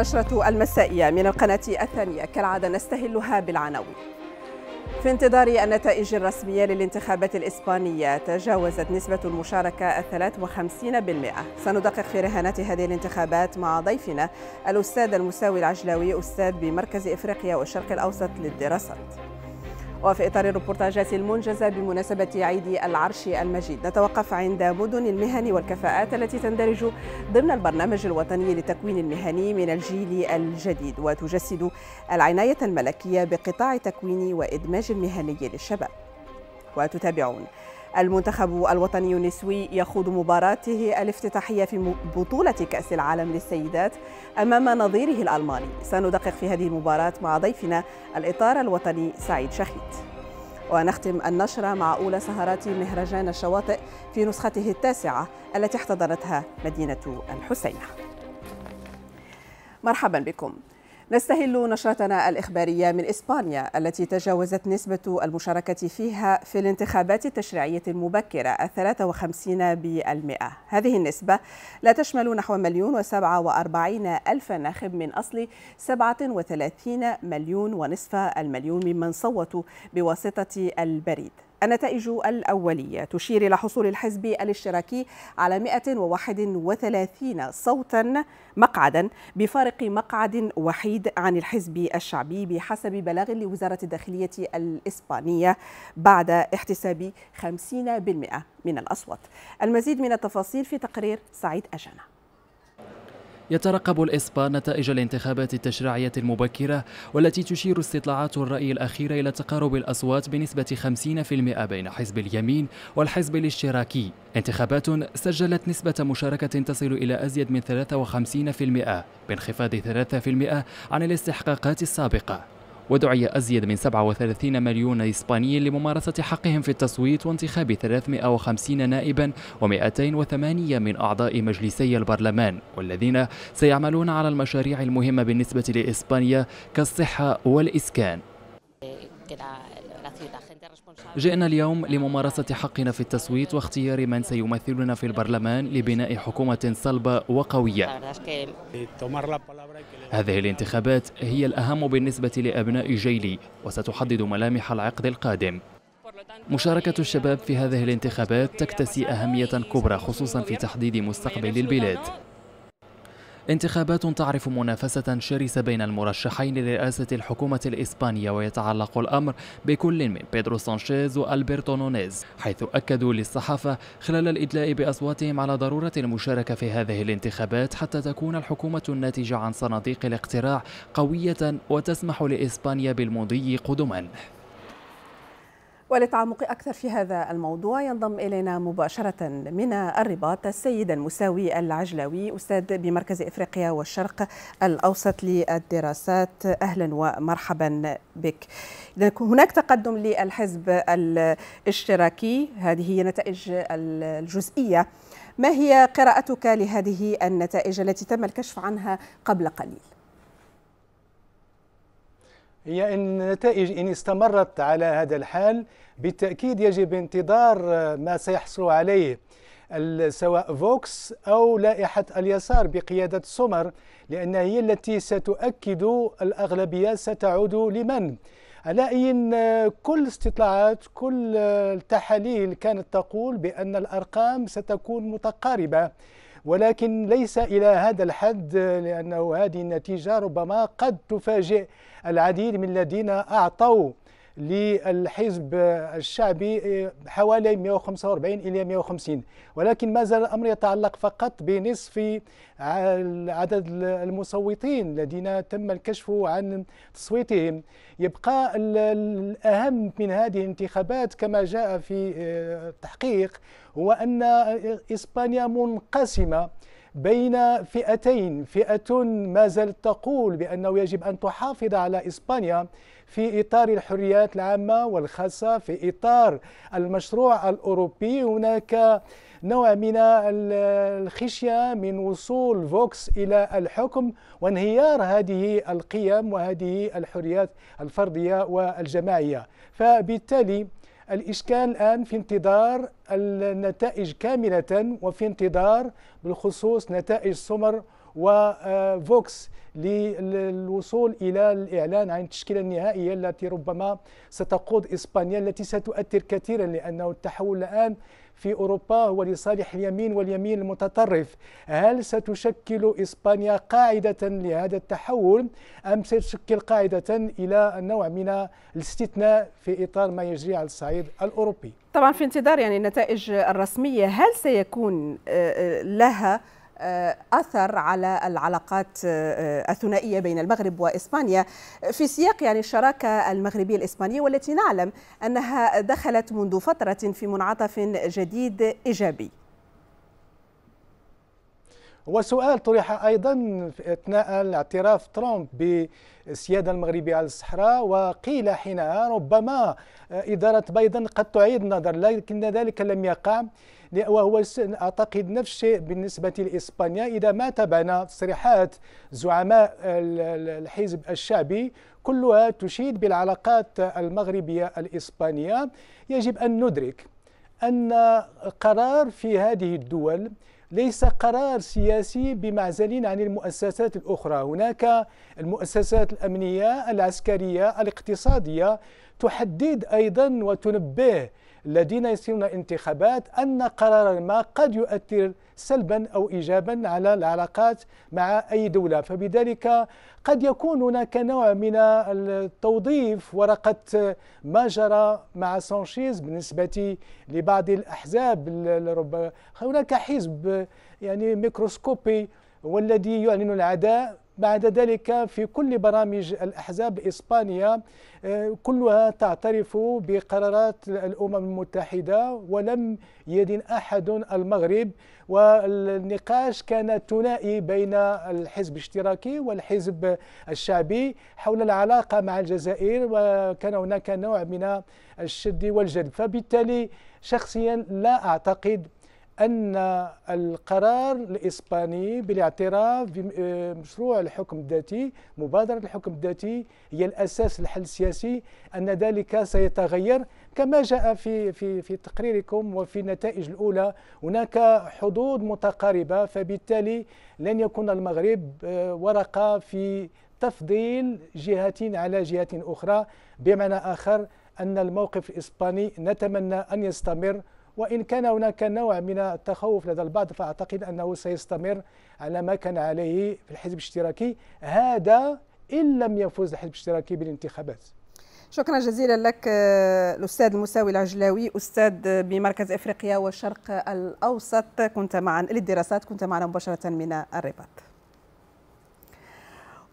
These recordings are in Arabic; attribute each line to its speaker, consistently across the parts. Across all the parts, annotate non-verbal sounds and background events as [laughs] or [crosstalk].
Speaker 1: نشرة المسائية من القناة الثانية كالعادة نستهلها بالعناوين في انتظار النتائج الرسمية للانتخابات الإسبانية تجاوزت نسبة المشاركة 53% سندقق في رهانات هذه الانتخابات مع ضيفنا الأستاذ المساوي العجلاوي أستاذ بمركز إفريقيا والشرق الأوسط للدراسات وفي إطار الروبورتاجات المنجزة بمناسبة عيد العرش المجيد نتوقف عند مدن المهن والكفاءات التي تندرج ضمن البرنامج الوطني للتكوين المهني من الجيل الجديد وتجسد العناية الملكية بقطاع التكوين وإدماج المهني للشباب وتتابعون المنتخب الوطني النسوي يخوض مباراته الافتتاحية في بطولة كأس العالم للسيدات أمام نظيره الألماني سندقق في هذه المباراة مع ضيفنا الإطار الوطني سعيد شخيت ونختم النشرة مع أولى سهرات مهرجان الشواطئ في نسخته التاسعة التي احتضنتها مدينة الحسينة مرحبا بكم نستهل نشرتنا الإخبارية من إسبانيا التي تجاوزت نسبة المشاركة فيها في الانتخابات التشريعية المبكرة 53 بالمئة هذه النسبة لا تشمل نحو مليون وسبعة وأربعين ألف ناخب من أصل 37 مليون ونصف المليون ممن صوتوا بواسطة البريد النتائج الأولية تشير إلى حصول الحزب الاشتراكي على 131 صوتا مقعدا بفارق مقعد وحيد عن الحزب الشعبي بحسب بلاغ لوزارة الداخلية الإسبانية بعد احتساب 50% من الأصوات المزيد من التفاصيل في تقرير سعيد أجنة
Speaker 2: يترقب الإسبان نتائج الانتخابات التشريعية المبكرة والتي تشير استطلاعات الرأي الأخيرة إلى تقارب الأصوات بنسبة 50% بين حزب اليمين والحزب الاشتراكي انتخابات سجلت نسبة مشاركة تصل إلى أزيد من 53% بانخفاض 3% عن الاستحقاقات السابقة ودعي أزيد من 37 مليون إسباني لممارسة حقهم في التصويت وانتخاب 350 نائبا و208 من أعضاء مجلسي البرلمان والذين سيعملون على المشاريع المهمة بالنسبة لإسبانيا كالصحة والإسكان جئنا اليوم لممارسة حقنا في التصويت واختيار من سيمثلنا في البرلمان لبناء حكومة صلبة وقوية هذه الانتخابات هي الأهم بالنسبة لأبناء جيلي وستحدد ملامح العقد القادم مشاركة الشباب في هذه الانتخابات تكتسي أهمية كبرى خصوصا في تحديد مستقبل البلاد انتخابات تعرف منافسة شرسة بين المرشحين لرئاسة الحكومة الإسبانية ويتعلق الأمر بكل من بيدرو سانشيز وألبرتو نونيز حيث أكدوا للصحافة خلال الإدلاء بأصواتهم على ضرورة المشاركة في هذه الانتخابات حتى تكون الحكومة الناتجة عن صناديق الاقتراع قوية وتسمح لإسبانيا بالمضي قدما
Speaker 1: ولتعمق أكثر في هذا الموضوع ينضم إلينا مباشرة من الرباط السيد المساوي العجلاوي أستاذ بمركز إفريقيا والشرق الأوسط للدراسات أهلا ومرحبا بك هناك تقدم للحزب الاشتراكي هذه هي نتائج الجزئية ما هي قراءتك لهذه النتائج التي تم الكشف عنها قبل قليل؟
Speaker 3: هي إن النتائج إن استمرت على هذا الحال بالتأكيد يجب انتظار آه، ما سيحصل عليه سواء فوكس أو لائحة اليسار بقيادة سمر لأن هي التي ستؤكد الأغلبية ستعود لمن ألا إن كل استطلاعات كل التحاليل كانت تقول بأن الأرقام ستكون متقاربة ولكن ليس إلى هذا الحد لأنه هذه النتيجة ربما قد تفاجئ العديد من الذين أعطوا للحزب الشعبي حوالي 145 إلى 150 ولكن ما زال الأمر يتعلق فقط بنصف عدد المصوتين الذين تم الكشف عن تصويتهم يبقى الأهم من هذه الانتخابات كما جاء في التحقيق آه، هو أن إسبانيا منقسمة بين فئتين فئة ما زالت تقول بأنه يجب أن تحافظ على إسبانيا في إطار الحريات العامة والخاصة في إطار المشروع الأوروبي هناك نوع من الخشية من وصول فوكس إلى الحكم وانهيار هذه القيم وهذه الحريات الفردية والجماعية فبالتالي الإشكال الآن في انتظار النتائج كاملة وفي انتظار بالخصوص نتائج سمر وفوكس آه، للوصول إلى الإعلان عن التشكيلة النهائية التي ربما ستقود إسبانيا التي ستؤثر كثيرا لأنه التحول الآن في أوروبا هو لصالح اليمين واليمين المتطرف هل ستشكل إسبانيا قاعدة لهذا التحول أم ستشكل قاعدة إلى نوع من الاستثناء في إطار ما يجري على الصعيد الأوروبي
Speaker 1: طبعا في انتظار يعني النتائج الرسمية هل سيكون آه، آه، لها آه، أثر على العلاقات آه، آه، الثنائية بين المغرب وإسبانيا في سياق يعني الشراكة المغربية الإسبانية والتي نعلم أنها دخلت منذ فترة في منعطف جديد إيجابي
Speaker 3: وسؤال طرح ايضا اثناء الاعتراف ترامب بالسياده المغربيه على الصحراء وقيل حينها ربما اداره بايدن قد تعيد النظر لكن ذلك لم يقع وهو أعتقد نفس الشيء بالنسبة لإسبانيا إذا ما تابعنا تصريحات زعماء الحزب الشعبي كلها تشيد بالعلاقات المغربية الإسبانية يجب أن ندرك أن قرار في هذه الدول ليس قرار سياسي بمعزل عن المؤسسات الأخرى هناك المؤسسات الأمنية العسكرية الاقتصادية تحدد أيضا وتنبه الذين يسيرون انتخابات أن قرارا ما قد يؤثر سلبا أو إيجابا على العلاقات مع أي دولة فبذلك قد يكون هناك نوع من التوظيف ورقة ما جرى مع سانشيز بالنسبة لبعض الأحزاب هناك حزب يعني ميكروسكوبي والذي يعلن العداء بعد ذلك في كل برامج الأحزاب إسبانيا آه، كلها تعترف بقرارات الأمم المتحدة ولم يدن أحد المغرب والنقاش كان ثنائي بين الحزب الاشتراكي والحزب الشعبي حول العلاقة مع الجزائر وكان هناك نوع من الشد والجذب فبالتالي شخصيا لا أعتقد أن القرار الإسباني بالاعتراف بمشروع الحكم الذاتي مبادرة الحكم الذاتي هي الأساس للحل السياسي أن ذلك سيتغير كما جاء في في في تقريركم وفي النتائج الأولى هناك حدود متقاربة فبالتالي لن يكون المغرب آه، ورقة في تفضيل جهة على جهة أخرى بمعنى آخر أن الموقف الإسباني نتمنى أن يستمر وإن كان هناك نوع من التخوف لدى البعض فأعتقد أنه سيستمر على ما كان عليه في الحزب الاشتراكي هذا إن لم يفوز الحزب الاشتراكي بالانتخابات
Speaker 1: شكرا جزيلا لك آه، الاستاذ المساوي العجلاوي استاذ بمركز افريقيا والشرق الاوسط كنت معنا للدراسات كنت معنا مباشره من الرباط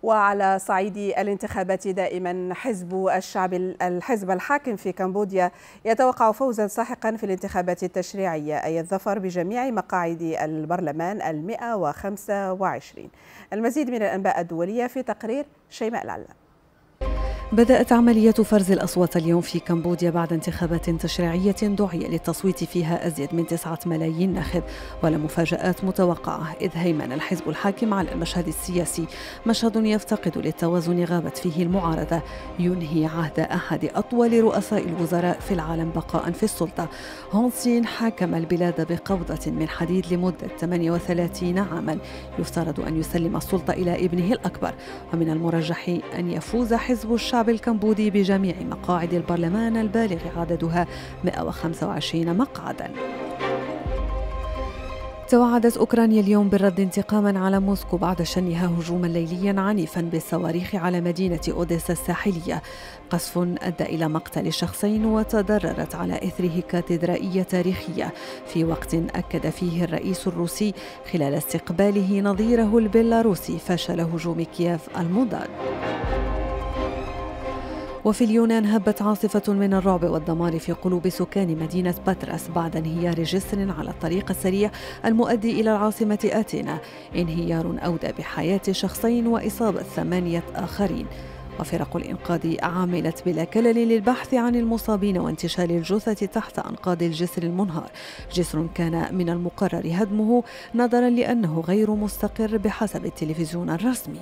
Speaker 1: وعلى صعيد الانتخابات دائما حزب الشعب الحزب الحاكم في كمبوديا يتوقع فوزا ساحقا في الانتخابات التشريعية أي الظفر بجميع مقاعد البرلمان المئة وخمسة وعشرين المزيد من الأنباء الدولية في تقرير شيماء العلام
Speaker 4: بدأت عملية فرز الأصوات اليوم في كمبوديا بعد انتخابات تشريعية دعي للتصويت فيها أزيد من 9 ملايين ناخب ولا مفاجآت متوقعة إذ هيمن الحزب الحاكم على المشهد السياسي مشهد يفتقد للتوازن غابت فيه المعارضة ينهي عهد أحد أطول رؤساء الوزراء في العالم بقاء في السلطة هونسين حاكم البلاد بقوضة من حديد لمدة 38 عاما يفترض أن يسلم السلطة إلى ابنه الأكبر ومن المرجح أن يفوز حزب الشعب الشعب الكمبودي بجميع مقاعد البرلمان البالغ عددها 125 مقعداً توعدت أوكرانيا اليوم بالرد انتقاما على موسكو بعد شنها هجوما ليليا عنيفا بالصواريخ على مدينة أوديسا الساحلية قصف أدى إلى مقتل شخصين وتضررت على إثره كاتدرائية تاريخية في وقت أكد فيه الرئيس الروسي خلال استقباله نظيره البيلاروسي فشل هجوم كييف المضاد وفي اليونان هبت عاصفة من الرعب والدمار في قلوب سكان مدينة باتراس بعد انهيار جسر على الطريق السريع المؤدي إلى العاصمة أثينا انهيار أودى بحياة شخصين وإصابة ثمانية آخرين وفرق الإنقاذ عملت بلا كلل للبحث عن المصابين وانتشال الجثث تحت أنقاض الجسر المنهار جسر كان من المقرر هدمه نظرا لأنه غير مستقر بحسب التلفزيون الرسمي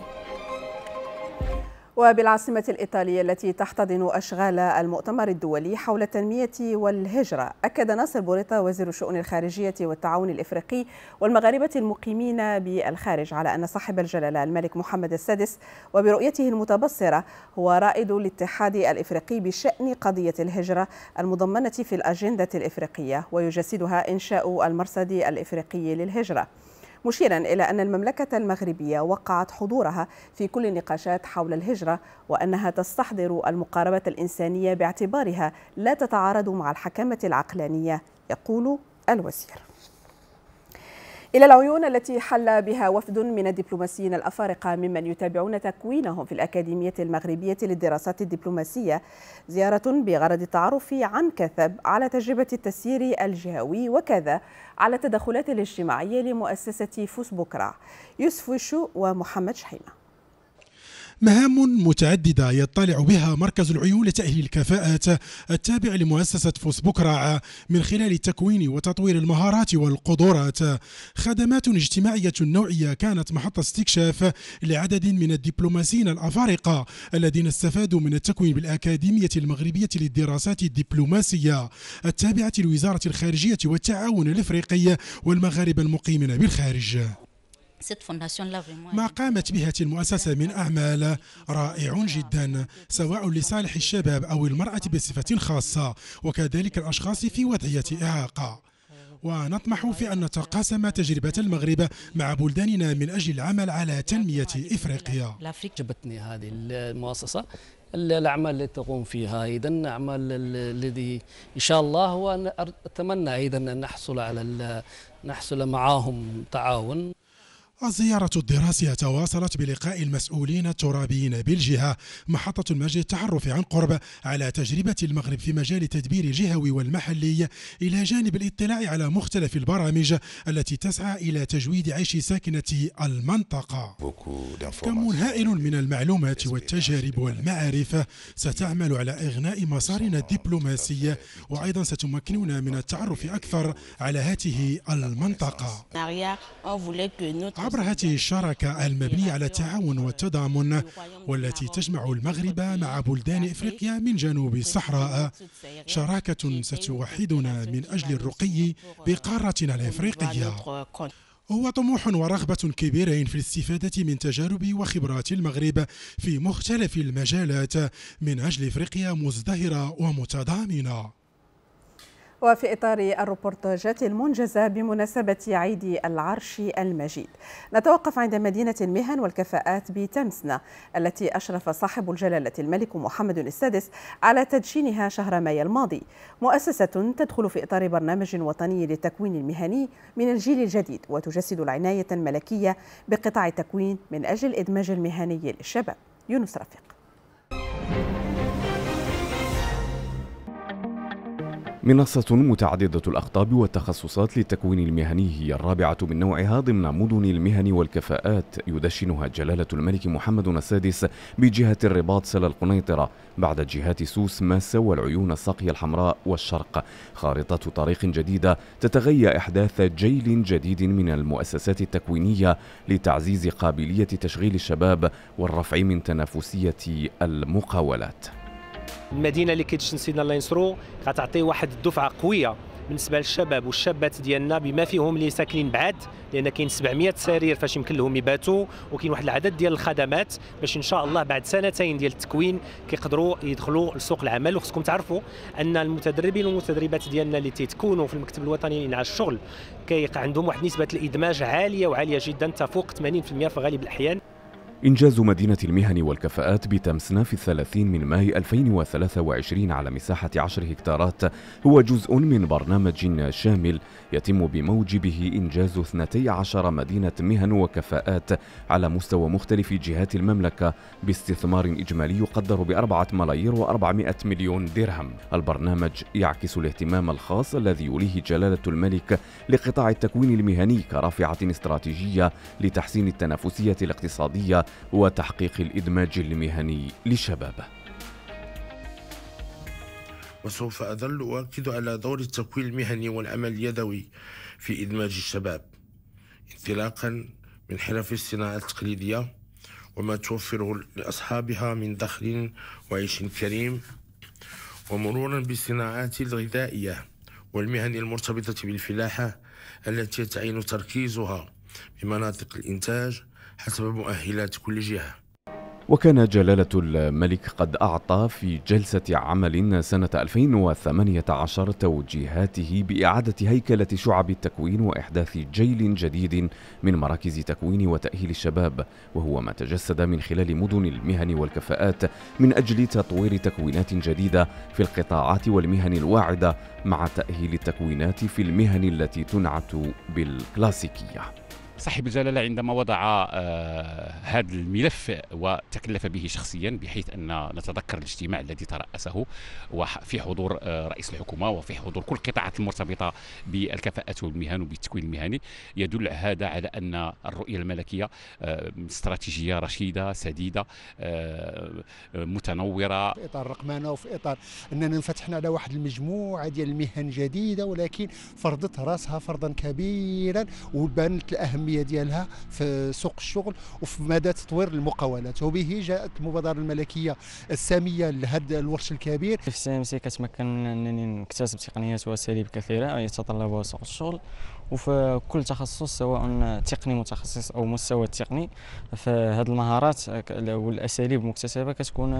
Speaker 1: وبالعاصمة الإيطالية التي تحتضن أشغال المؤتمر الدولي حول التنمية والهجرة أكد ناصر بوريطة وزير الشؤون الخارجية والتعاون الإفريقي والمغاربة المقيمين بالخارج على أن صاحب الجلالة الملك محمد السادس وبرؤيته المتبصرة هو رائد الاتحاد الإفريقي بشأن قضية الهجرة المضمنة في الأجندة الإفريقية ويجسدها إنشاء المرصد الإفريقي للهجرة مشيرا إلى أن المملكة المغربية وقعت حضورها في كل النقاشات حول الهجرة وأنها تستحضر المقاربة الإنسانية باعتبارها لا تتعارض مع الحكامة العقلانية يقول الوزير إلى العيون التي حل بها وفد من الدبلوماسيين الأفارقة ممن يتابعون تكوينهم في الأكاديمية المغربية للدراسات الدبلوماسية زيارة بغرض التعرف عن كثب على تجربة التسيير الجهوي وكذا على التدخلات الاجتماعية لمؤسسة فوس بكرة يوسف وشو ومحمد شحيمه
Speaker 5: مهام متعددة يطلع بها مركز العيون لتأهيل الكفاءات التابع لمؤسسة فوس بكرع من خلال تكوين وتطوير المهارات والقدرات خدمات اجتماعية نوعية كانت محطة استكشاف لعدد من الدبلوماسيين الأفارقة الذين استفادوا من التكوين بالأكاديمية المغربية للدراسات الدبلوماسية التابعة لوزارة الخارجية والتعاون الإفريقي والمغاربة المقيمين بالخارج ما قامت به هذه المؤسسة من أعمال رائع جدا سواء لصالح الشباب أو المرأة بصفة خاصة وكذلك الأشخاص في وضعية إعاقة ونطمح في أن نتقاسم تجربة المغرب مع بلداننا من أجل العمل على تنمية إفريقيا جبتني
Speaker 2: هذه المؤسسة الاعمال التي تقوم فيها اذا اعمال الذي ان شاء الله هو اتمنى ايضا ان نحصل على نحصل معهم تعاون
Speaker 5: الزيارة الدراسية تواصلت بلقاء المسؤولين الترابيين بالجهة محطة المجد التعرف عن قرب على تجربة المغرب في مجال التدبير الجهوي والمحلي إلى جانب الاطلاع على مختلف البرامج التي تسعى إلى تجويد عيش ساكنة المنطقة كم هائل من المعلومات والتجارب والمعارف ستعمل على إغناء مسارنا الدبلوماسية وأيضا ستمكننا من التعرف أكثر على هذه المنطقة عبر هذه الشراكة المبنية على التعاون والتضامن والتي تجمع المغرب مع بلدان إفريقيا من جنوب الصحراء شراكة ستوحدنا من أجل الرقي بقارتنا الإفريقية هو طموح ورغبة كبيرين في الاستفادة من تجارب وخبرات المغرب في مختلف المجالات من أجل إفريقيا مزدهرة ومتضامنة
Speaker 1: وفي إطار الروبورتاجات المنجزة بمناسبة عيد العرش المجيد نتوقف عند مدينة المهن والكفاءات بتمسنا التي أشرف صاحب الجلالة الملك محمد السادس على تدشينها شهر مايو الماضي مؤسسة تدخل في إطار برنامج وطني للتكوين المهني من الجيل الجديد وتجسد العناية الملكية بقطاع التكوين من أجل الإدماج المهني للشباب يونس رفيق
Speaker 6: منصة متعددة الأقطاب والتخصصات للتكوين المهني هي الرابعة من نوعها ضمن مدن المهن والكفاءات يدشنها جلالة الملك محمد السادس بجهة الرباط سلا القنيطرة بعد جهات سوس ماسة والعيون الساقية الحمراء والشرق خارطة طريق جديدة تتغيى إحداث جيل جديد من المؤسسات التكوينية لتعزيز قابلية تشغيل الشباب والرفع من تنافسية المقاولات
Speaker 7: المدينه اللي كيتشن سيدنا الله ينصرو غتعطي واحد الدفعه قويه بالنسبه للشباب والشابات ديالنا بما فيهم اللي ساكنين بعاد لان كاين 700 سرير فاش يمكن لهم يباتوا وكاين واحد العدد ديال الخدمات باش ان شاء الله بعد سنتين ديال التكوين كيقدروا يدخلوا لسوق العمل وخصكم تعرفوا ان المتدربين والمتدربات ديالنا اللي تيتكونوا في المكتب الوطني على الشغل كيقع عندهم واحد نسبه الادماج عاليه وعاليه جدا تفوق 80% في غالب الاحيان
Speaker 6: إنجاز مدينة المهن والكفاءات بتمسنا في الثلاثين من ماي 2023 على مساحة 10 هكتارات هو جزء من برنامج شامل يتم بموجبه إنجاز 12 مدينة مهن وكفاءات على مستوى مختلف جهات المملكة باستثمار إجمالي يقدر بأربعة ملايير وأربعمائة مليون درهم البرنامج يعكس الاهتمام الخاص الذي يوليه جلالة الملك لقطاع التكوين المهني كرافعة استراتيجية لتحسين التنافسية الاقتصادية وتحقيق الإدماج المهني لشبابه
Speaker 5: وسوف أظل أؤكد على دور التكوين المهني والعمل اليدوي في إدماج الشباب انطلاقا من حرف الصناعة التقليدية وما توفره لأصحابها من دخل وعيش كريم ومرورا بالصناعات الغذائية والمهن المرتبطة بالفلاحة التي تعين تركيزها بمناطق الإنتاج حسب مؤهلات كل جهة
Speaker 6: وكان جلالة الملك قد أعطى في جلسة عمل سنة 2018 توجيهاته بإعادة هيكلة شعب التكوين وإحداث جيل جديد من مراكز تكوين وتأهيل الشباب وهو ما تجسد من خلال مدن المهن والكفاءات من أجل تطوير تكوينات جديدة في القطاعات والمهن الواعدة مع تأهيل التكوينات في المهن التي تنعت بالكلاسيكية صاحب الجلاله عندما وضع آه، هذا الملف وتكلف به شخصيا بحيث ان نتذكر الاجتماع الذي تراسه وفي حضور آه، رئيس الحكومه وفي حضور كل القطاعات المرتبطه بالكفاءات والمهن وبالتكوين المهني يدل هذا على ان الرؤيه الملكيه آه، استراتيجيه رشيده سديده متنوره
Speaker 8: في اطار الرقمنه وفي اطار اننا فتحنا على واحد المجموعه ديال المهن جديده ولكن فرضت راسها فرضا كبيرا وبانت الاهميه الاهميه ديالها في سوق الشغل وفي مدى تطوير المقاولات وبه جاءت المبادره الملكيه الساميه لهذا الورش الكبير في السي ام سي كتمكن من انني
Speaker 9: نكتسب تقنيات واساليب كثيره يتطلبها سوق الشغل وفي كل تخصص سواء تقني متخصص او مستوى تقني فهاد المهارات والاساليب المكتسبه كتكون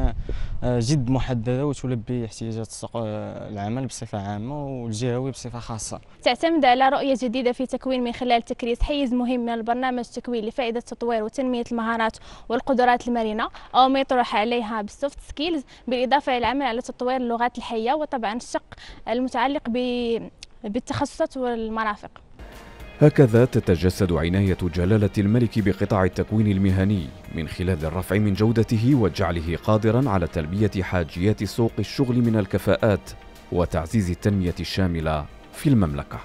Speaker 9: آه، جد محدده وتلبي احتياجات سوق آه، العمل بصفه عامه والجهوي بصفه خاصه.
Speaker 1: تعتمد على رؤيه جديده في تكوين من خلال تكريس حيز مهم من البرنامج التكوين لفائده تطوير وتنميه المهارات والقدرات المرنه او ما يطرح عليها بالسوفت سكيلز بالاضافه الى العمل على تطوير اللغات الحيه وطبعا الشق المتعلق بالتخصصات والمرافق
Speaker 6: هكذا تتجسد عناية جلالة الملك بقطاع التكوين المهني من خلال الرفع من جودته وجعله قادرا على تلبية حاجيات سوق الشغل من الكفاءات وتعزيز التنمية الشاملة في المملكة.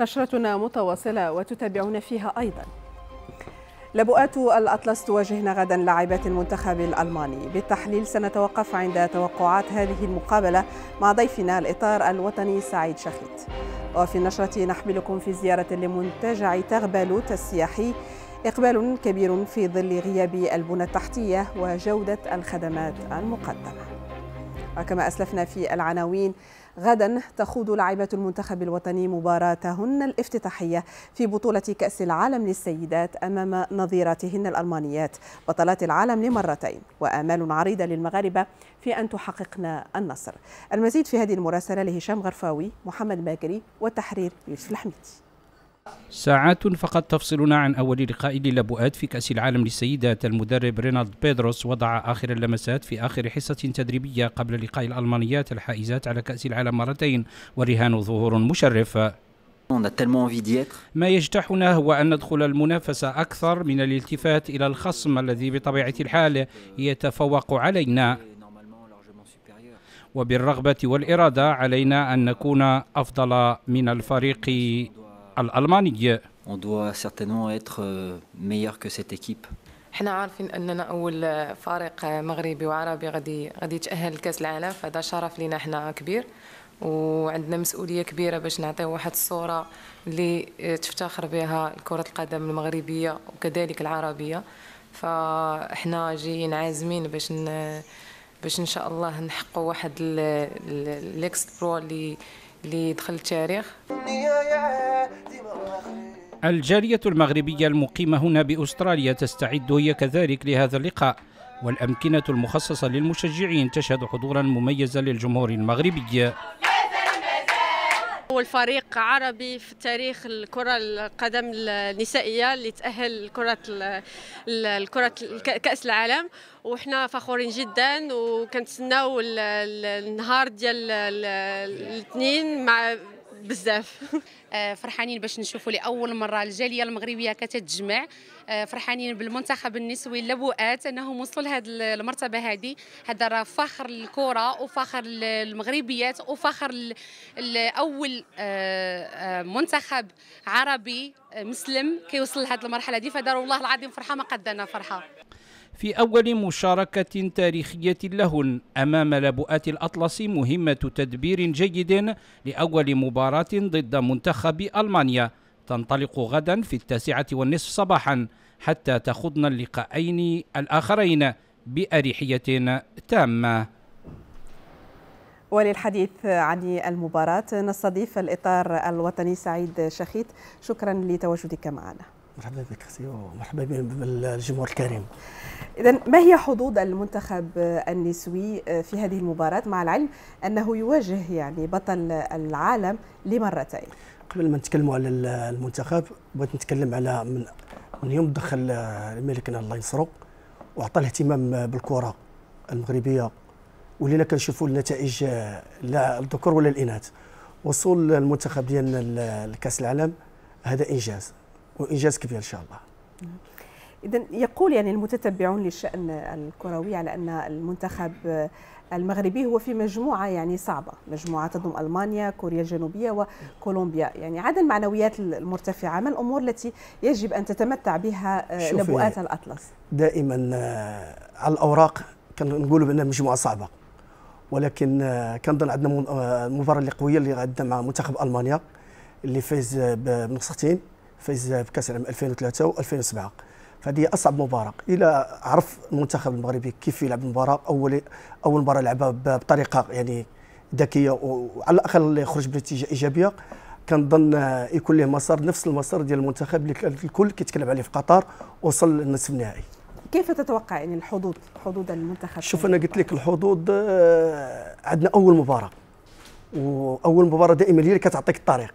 Speaker 1: نشرتنا متواصلة وتتابعون فيها أيضاً لبؤات الأطلس تواجهنا غدا لاعبات المنتخب الألماني بالتحليل سنتوقف عند توقعات هذه المقابلة مع ضيفنا الإطار الوطني سعيد شخيت وفي النشرة نحملكم في زيارة لمنتجع تغبالوت السياحي إقبال كبير في ظل غياب البنى التحتية وجودة الخدمات المقدمة وكما أسلفنا في العناوين غدا تخوض لاعبات المنتخب الوطني مباراتهن الافتتاحية في بطولة كأس العالم للسيدات أمام نظيراتهن الألمانيات بطلات العالم لمرتين وآمال عريضة للمغاربة في أن تحققن النصر المزيد في هذه المراسلة لهشام غرفاوي محمد باكري والتحرير يوسف الحميدي
Speaker 7: ساعات فقط تفصلنا عن أول لقاء للبؤاد في كأس العالم للسيدات المدرب رينالد بيدروس وضع آخر اللمسات في آخر حصة تدريبية قبل لقاء الألمانيات الحائزات على كأس العالم مرتين والرهان ظهور مشرف ما يجتاحنا هو أن ندخل المنافسة أكثر من الالتفات إلى الخصم الذي بطبيعة الحال يتفوق علينا وبالرغبة والإرادة علينا أن نكون أفضل من الفريق On doit certainement être euh,
Speaker 5: meilleur que cette équipe.
Speaker 10: حنا عارفين اننا اول آه، فريق آه، مغربي وعربي غادي غادي يتاهل لكاس العالم فهذا شرف لينا حنا كبير وعندنا مسؤوليه كبيره باش نعطيو واحد الصوره اللي آه، تفتخر بها كره القدم المغربيه وكذلك العربيه فاحنا جايين عازمين باش باش ان شاء الله نحققوا واحد الاكسبرو اللي اللي دخل التاريخ
Speaker 7: الجالية المغربية المقيمة هنا بأستراليا تستعد هي كذلك لهذا اللقاء والأمكنة المخصصة للمشجعين تشهد حضورا مميزا للجمهور المغربي
Speaker 1: أول فريق عربي في تاريخ الكرة القدم النسائية اللي تأهل لكرة الكرة كأس العالم وحنا فخورين جدا
Speaker 10: وكنتسناو النهار ديال الاثنين مع بزاف [laughs] آه، فرحانين باش نشوفوا لاول مره الجاليه المغربيه كتتجمع آه، فرحانين بالمنتخب النسوي اللبؤات انهم وصلوا لهذه المرتبه هذه هذا راه فخر للكره وفخر للمغربيات وفخر لاول آه، منتخب عربي مسلم كيوصل لهذه المرحله هذه فدار والله العظيم فرحه ما قدنا فرحه
Speaker 7: في أول مشاركة تاريخية لهن أمام لبؤات الأطلس مهمة تدبير جيد لأول مباراة ضد منتخب ألمانيا تنطلق غدا في التاسعة والنصف صباحا حتى تخضن اللقاءين الآخرين بأريحية تامة
Speaker 1: وللحديث عن المباراة نستضيف الإطار الوطني سعيد شخيت شكرا لتواجدك معنا
Speaker 7: مرحبا بك اختي
Speaker 8: ومرحبا بالجمهور الكريم
Speaker 1: اذا ما هي حظوظ المنتخب النسوي آه، في هذه المباراه مع العلم انه يواجه يعني بطل العالم لمرتين
Speaker 8: قبل ما نتكلموا على المنتخب بغيت نتكلم على من, من يوم دخل آه، ملكنا الله ينصرو وعطى الاهتمام بالكره المغربيه ولينا كنشوفوا النتائج آه، لا الذكور ولا الاناث وصول المنتخب ديالنا لكاس العالم هذا انجاز وانجاز كبير ان شاء الله
Speaker 1: اذا يقول يعني المتتبعون للشان الكروي على ان المنتخب المغربي هو في مجموعه يعني صعبه مجموعه تضم المانيا كوريا الجنوبيه وكولومبيا يعني عدا المعنويات المرتفعه ما الامور التي يجب ان تتمتع بها آه، نبوءات الاطلس
Speaker 8: دائما آه، على الاوراق كنقولوا بان مجموعه صعبه ولكن آه، كنظن عندنا المباراه اللي قويه اللي غادي مع منتخب المانيا اللي فاز بنسختين فاز كاس العالم 2003 و2007 فهذه اصعب مباراه الى عرف المنتخب المغربي كيف يلعب المباراه اول اول مباراه لعبها بطريقه يعني ذكيه وعلى الاقل يخرج بنتيجه ايجابيه كنظن يكون له مسار نفس المسار ديال المنتخب اللي الكل كيتكلم عليه في قطر وصل للنصف النهائي
Speaker 1: كيف تتوقع يعني الحظوظ حظوظ المنتخب شوف
Speaker 8: انا قلت لك الحظوظ آه، عندنا اول مباراه واول مباراه دائما هي اللي كتعطيك الطريق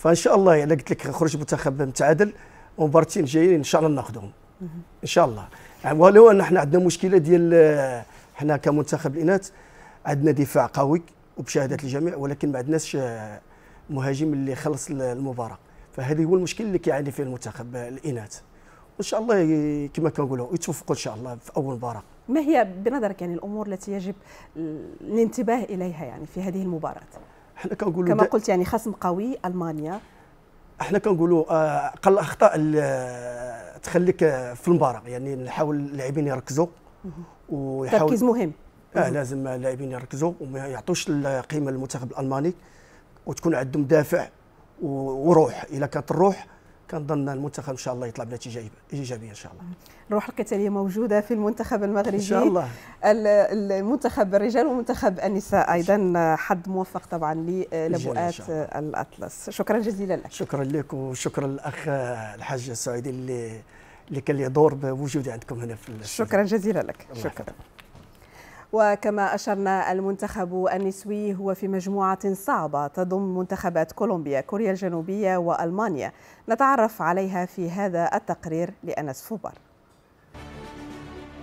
Speaker 8: فان شاء الله انا يعني قلت لك خرج منتخب متعادل ومباراتين جايين ان شاء الله ناخذهم ان شاء الله ولو ان احنا عندنا مشكله ديال احنا كمنتخب الاناث عندنا دفاع قوي وبشهاده الجميع ولكن ما عندناش مهاجم اللي خلص المباراه فهذه هو المشكل اللي كيعاني فيه المنتخب الاناث وان شاء الله كما كنقولوا يتوفقوا ان شاء الله في اول مباراه
Speaker 1: ما هي بنظرك يعني الامور التي يجب الانتباه اليها يعني في هذه المباراه حنا كنقولوا كما قلت يعني خصم قوي المانيا
Speaker 8: احنا كنقولوا اقل آه، اخطاء آه، تخليك آه، في المباراه يعني نحاول اللاعبين يركزوا ويحاول تركيز مهم اه لازم اللاعبين يركزوا وما يعطوش القيمه للمنتخب الالماني وتكون عندهم دافع وروح اذا كانت الروح كنظن المنتخب ان شاء الله يطلع بنتيجه ايجابيه ان شاء الله
Speaker 1: الروح القتاليه موجوده في المنتخب المغربي ان شاء الله المنتخب الرجال ومنتخب النساء ايضا حد موفق طبعا للبؤات الاطلس
Speaker 8: شكرا جزيلا لك شكرا لك وشكرا للاخ الحاج السعودي اللي اللي كان له دور بوجودي عندكم هنا في شكرا جزيلا لك شكرا
Speaker 1: وكما أشرنا المنتخب النسوي هو في مجموعة صعبة تضم منتخبات كولومبيا كوريا الجنوبية وألمانيا نتعرف عليها في هذا التقرير لأنس فوبر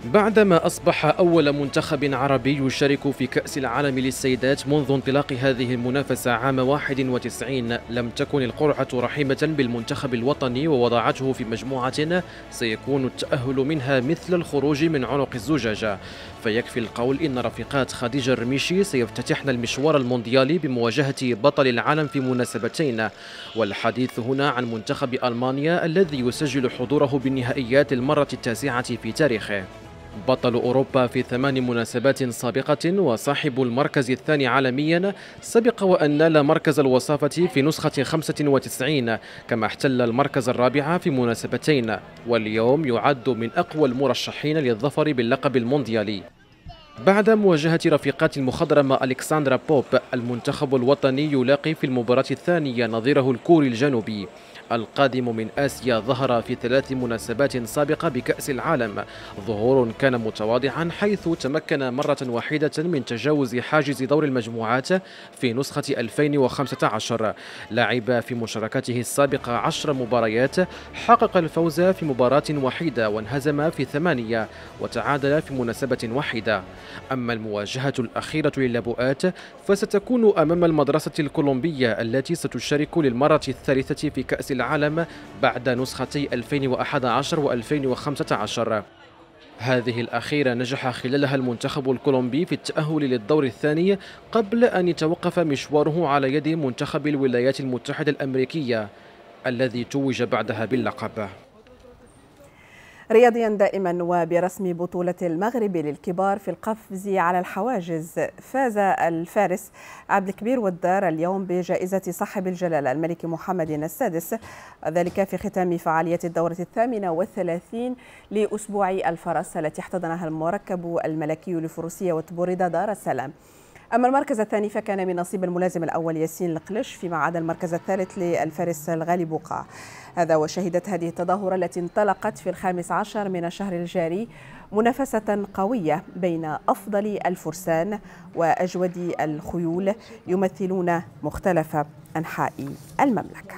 Speaker 11: بعدما أصبح أول منتخب عربي يشارك في كأس العالم للسيدات منذ انطلاق هذه المنافسة عام 91 لم تكن القرعة رحيمة بالمنتخب الوطني ووضعته في مجموعة سيكون التأهل منها مثل الخروج من عنق الزجاجة فيكفي القول إن رفيقات خديجة الرميشي سيفتتحن المشوار المونديالي بمواجهة بطل العالم في مناسبتين والحديث هنا عن منتخب ألمانيا الذي يسجل حضوره بالنهائيات المرة التاسعة في تاريخه بطل أوروبا في ثمان مناسبات سابقة وصاحب المركز الثاني عالميا سبق وأن نال مركز الوصافة في نسخة 95 كما احتل المركز الرابع في مناسبتين واليوم يعد من أقوى المرشحين للظفر باللقب المونديالي بعد مواجهة رفيقات المخضرمة ألكساندرا بوب المنتخب الوطني يلاقي في المباراة الثانية نظيره الكوري الجنوبي القادم من آسيا ظهر في ثلاث مناسبات سابقة بكأس العالم ظهور كان متواضعا حيث تمكن مرة واحدة من تجاوز حاجز دور المجموعات في نسخة 2015 لعب في مشاركته السابقة عشر مباريات حقق الفوز في مباراة وحيدة وانهزم في ثمانية وتعادل في مناسبة واحدة أما المواجهة الأخيرة للبؤات فستكون أمام المدرسة الكولومبية التي ستشارك للمرة الثالثة في كأس العالم بعد نسختي 2011 و2015 هذه الأخيرة نجح خلالها المنتخب الكولومبي في التأهل للدور الثاني قبل أن يتوقف مشواره على يد منتخب الولايات المتحدة الأمريكية الذي توج بعدها باللقب
Speaker 1: رياضيا دائما وبرسم بطولة المغرب للكبار في القفز على الحواجز فاز الفارس عبد الكبير والدار اليوم بجائزة صاحب الجلالة الملك محمد السادس ذلك في ختام فعالية الدورة الثامنة والثلاثين لأسبوع الفرس التي احتضنها المركب الملكي لفروسية وتبوريدا دار السلام أما المركز الثاني فكان من نصيب الملازم الأول ياسين القلش فيما عدا المركز الثالث للفارس الغالي بوقع هذا وشهدت هذه التظاهرة التي انطلقت في الخامس عشر من الشهر الجاري منافسة قوية بين أفضل الفرسان وأجود الخيول يمثلون مختلف أنحاء المملكة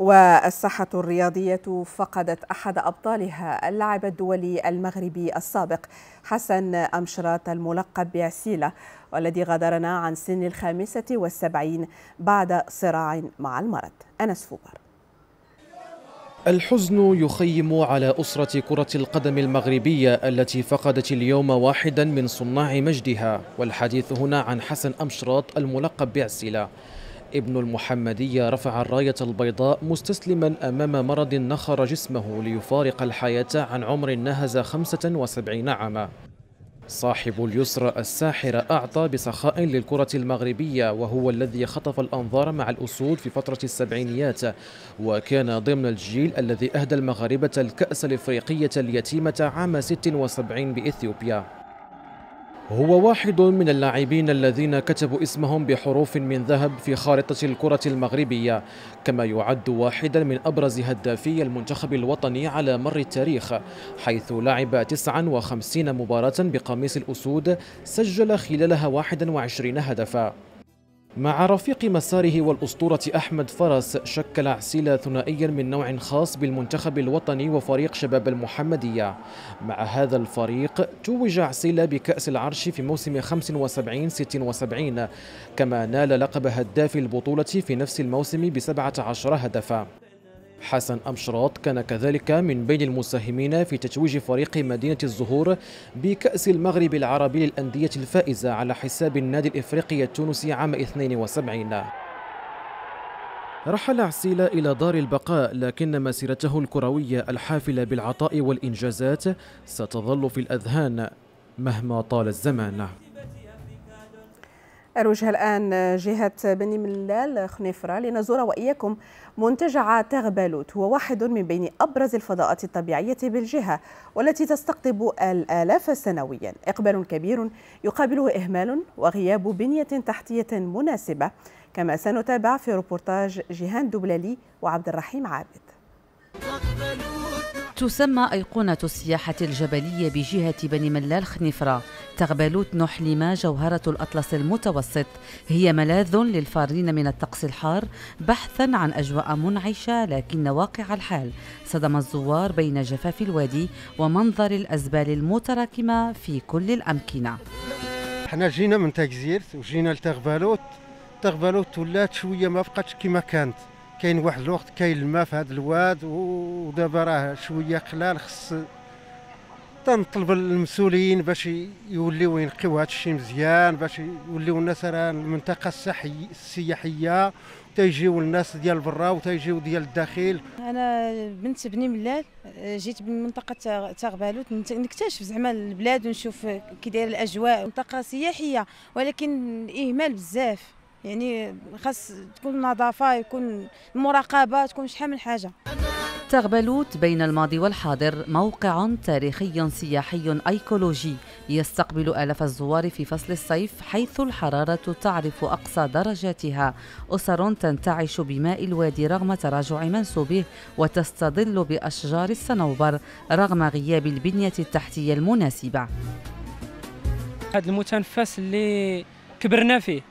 Speaker 1: والساحة الرياضية فقدت أحد أبطالها اللاعب الدولي المغربي السابق حسن أمشراط الملقب بعسيلة والذي غادرنا عن سن الخامسة والسبعين بعد صراع مع المرض أنس فوبر
Speaker 11: الحزن يخيم على أسرة كرة القدم المغربية التي فقدت اليوم واحدا من صناع مجدها والحديث هنا عن حسن أمشراط الملقب بعسيلة ابن المحمدية رفع الراية البيضاء مستسلما أمام مرض نخر جسمه ليفارق الحياة عن عمر نهز 75 عاما صاحب اليسرى الساحرة أعطى بسخاء للكرة المغربية وهو الذي خطف الأنظار مع الأسود في فترة السبعينيات وكان ضمن الجيل الذي أهدى المغاربة الكأس الإفريقية اليتيمة عام 76 بإثيوبيا هو واحد من اللاعبين الذين كتبوا اسمهم بحروف من ذهب في خارطة الكرة المغربية كما يعد واحدا من أبرز هدافي المنتخب الوطني على مر التاريخ حيث لعب 59 مباراة بقميص الأسود سجل خلالها 21 هدفا مع رفيق مساره والأسطورة أحمد فرس شكل عسيلة ثنائيا من نوع خاص بالمنتخب الوطني وفريق شباب المحمدية مع هذا الفريق توج عسيلة بكأس العرش في موسم 75-76 كما نال لقب هداف البطولة في نفس الموسم ب 17 هدفا حسن أمشراط كان كذلك من بين المساهمين في تتويج فريق مدينة الزهور بكأس المغرب العربي للأندية الفائزة على حساب النادي الإفريقي التونسي عام 72 رحل عسيلة إلى دار البقاء لكن مسيرته الكروية الحافلة بالعطاء والإنجازات ستظل في الأذهان مهما طال الزمان
Speaker 1: أروجها الآن جهة بني ملال خنيفرة لنزور وإياكم منتجع تغبالوت هو واحد من بين أبرز الفضاءات الطبيعية بالجهة والتي تستقطب الآلاف سنويا إقبال كبير يقابله إهمال وغياب بنية تحتية مناسبة كما سنتابع في روبورتاج جيهان دبلالي وعبد الرحيم عابد
Speaker 10: تسمى أيقونة السياحة الجبلية بجهة بني ملال خنفرة تغبلوت نحلما جوهرة الأطلس المتوسط هي ملاذ للفارين من الطقس الحار بحثا عن أجواء منعشة لكن واقع الحال صدم الزوار بين جفاف الوادي ومنظر الأزبال المتراكمة في كل الأمكنة احنا جينا من تاكزيرت وجينا لتغبالوت
Speaker 8: تغبالوت ولات شوية ما بقتش كما كانت كاين واحد الوقت كاين الماء في هذا الواد ودابا راه شويه قلال خص تنطلب المسؤولين باش يوليو ينقيو هذا الشيء مزيان باش يوليو الناس راه المنطقه السياحيه تيجيو الناس ديال برا وتيجيو ديال الداخل
Speaker 1: انا بنت بني ملال جيت من منطقه تغبالوت نكتشف زعما البلاد ونشوف كي الاجواء منطقه سياحيه ولكن اهمال بزاف يعني خاص تكون نظافه يكون المراقبه تكون شحال من حاجه
Speaker 10: تغبلوت بين الماضي والحاضر موقع تاريخي سياحي ايكولوجي يستقبل آلاف الزوار في فصل الصيف حيث الحرارة تعرف أقصى درجاتها أسر تنتعش بماء الوادي رغم تراجع منسوبه وتستظل بأشجار الصنوبر رغم غياب البنية التحتية المناسبة
Speaker 7: هذا المتنفس اللي كبرنا فيه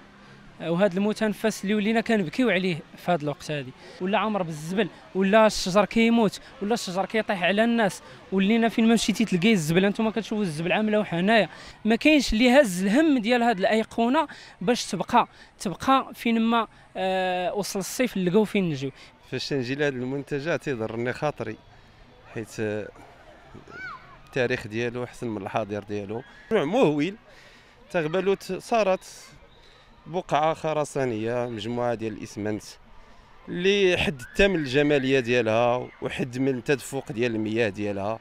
Speaker 7: وهذا المتنفس اللي ولينا كنبكيو عليه في هذا الوقت هذه ولا عمر بالزبل ولا الشجر كيموت ولا الشجر كيطيح على الناس ولينا فين ما مشيتي تلقاي الزبل انتم كتشوفوا الزبل عامله وحنايا ما كاينش اللي هز الهم ديال هذه الايقونه باش تبقى تبقى فين ما آه وصل الصيف نلقاو فين نجيو
Speaker 1: فاش نجي لهذا المنتجع تيضرني خاطري حيت آه، التاريخ ديالو احسن
Speaker 8: من الحاضر ديالو نوع مهول تغبلوت صارت بقعه خرسانيه مجموعه ديال الاسمنت اللي حد حتى من الجماليه ديالها وحد من تدفق ديال المياه ديالها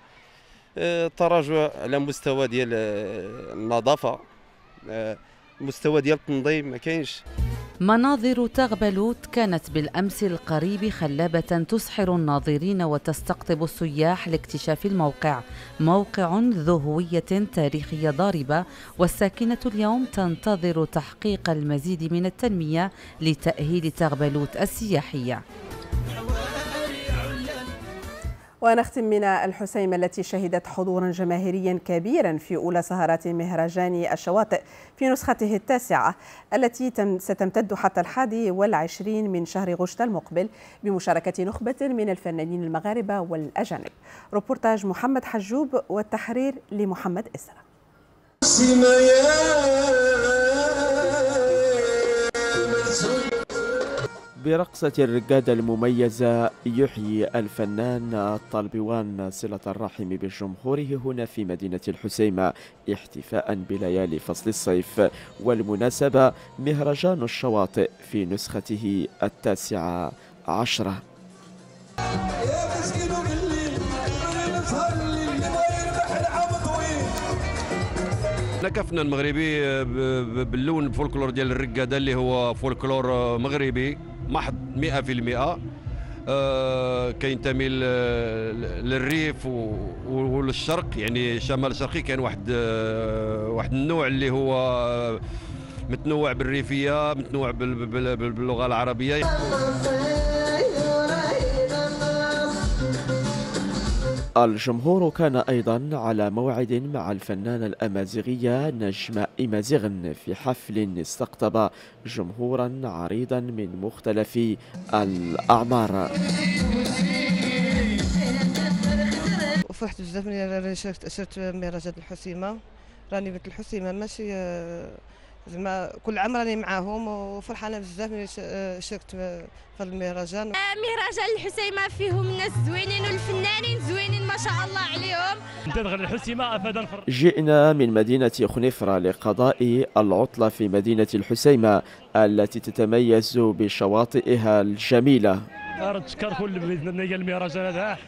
Speaker 8: تراجع آه، على مستوى ديال آه، النظافه آه، مستوى ديال التنظيم ما كاينش
Speaker 10: مناظر تغبلوت كانت بالامس القريب خلابه تسحر الناظرين وتستقطب السياح لاكتشاف الموقع موقع ذو هويه تاريخيه ضاربه والساكنه اليوم تنتظر تحقيق المزيد من التنميه لتاهيل تغبلوت السياحيه
Speaker 1: ونختم من الحسيمة التي شهدت حضورا جماهيريا كبيرا في أولى سهرات مهرجان الشواطئ في نسخته التاسعة التي ستمتد حتى الحادي والعشرين من شهر غشت المقبل بمشاركة نخبة من الفنانين المغاربة والأجانب روبورتاج محمد حجوب والتحرير لمحمد إسرة
Speaker 9: برقصة الرقادة المميزة يحيي الفنان الطلبوان صلة الرحم بجمهوره هنا في مدينة الحسيمة احتفاء بليالي فصل الصيف والمناسبة مهرجان الشواطئ في نسخته التاسعة عشرة
Speaker 8: احنا كفنا المغربي باللون الفولكلور ديال الرقاده اللي هو فولكلور مغربي محض 100% آه كينتمي آه، للريف وللشرق يعني شمال الشرقي كان واحد آه واحد النوع اللي هو آه، متنوع بالريفيه متنوع باللغه العربيه
Speaker 9: الجمهور كان أيضا على موعد مع الفنانة الأمازيغية نجمة إمازيغن في حفل استقطب جمهورا عريضا من مختلف الأعمار
Speaker 4: فرحت بزاف ملي شاركت شاركت مهرجان الحسيمه راني بنت الحسيمه ماشي آه، زعما كل عام راني معاهم وفرحانه بزاف ملي شاركت آه، في هذا المهرجان آه،
Speaker 10: مهرجان الحسيمه فيهم الناس زوينين والفنانين زوينين ما شاء الله عليهم
Speaker 4: تدخل الحسيمه افادا
Speaker 9: جئنا من مدينه خنيفره لقضاء العطله في مدينه الحسيمه التي تتميز بشواطئها الجميله
Speaker 2: كل باذن الله المهرجان هذا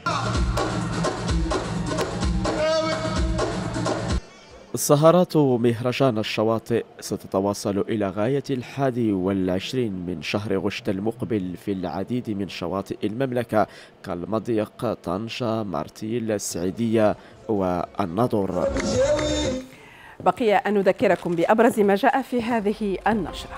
Speaker 9: سهرات مهرجان الشواطئ ستتواصل إلى غاية الحادي والعشرين من شهر غشت المقبل في العديد من شواطئ المملكة كالمضيق طنجة مارتيل السعيدية والنضر
Speaker 1: بقي أن نذكركم بأبرز ما جاء في هذه النشرة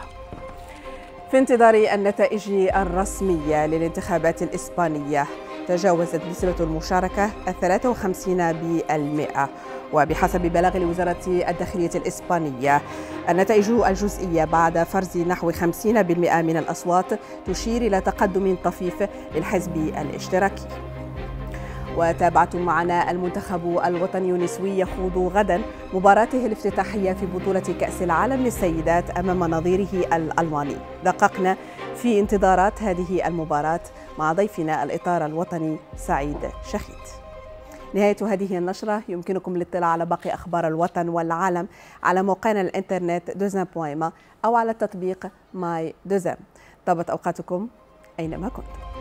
Speaker 1: في انتظار النتائج الرسمية للانتخابات الإسبانية تجاوزت نسبة المشاركة الثلاثة وخمسين بالمئة وبحسب بلاغ لوزارة الداخلية الإسبانية النتائج الجزئية بعد فرز نحو 50% من الأصوات تشير إلى تقدم طفيف للحزب الاشتراكي وتابعتم معنا المنتخب الوطني النسوي يخوض غدا مباراته الافتتاحية في بطولة كأس العالم للسيدات أمام نظيره الألماني دققنا في انتظارات هذه المباراة مع ضيفنا الإطار الوطني سعيد شخيت نهاية هذه النشرة يمكنكم الاطلاع على باقي أخبار الوطن والعالم على موقعنا الإنترنت دوزان بويما أو على تطبيق ماي دوزان طابت أوقاتكم أينما كنتم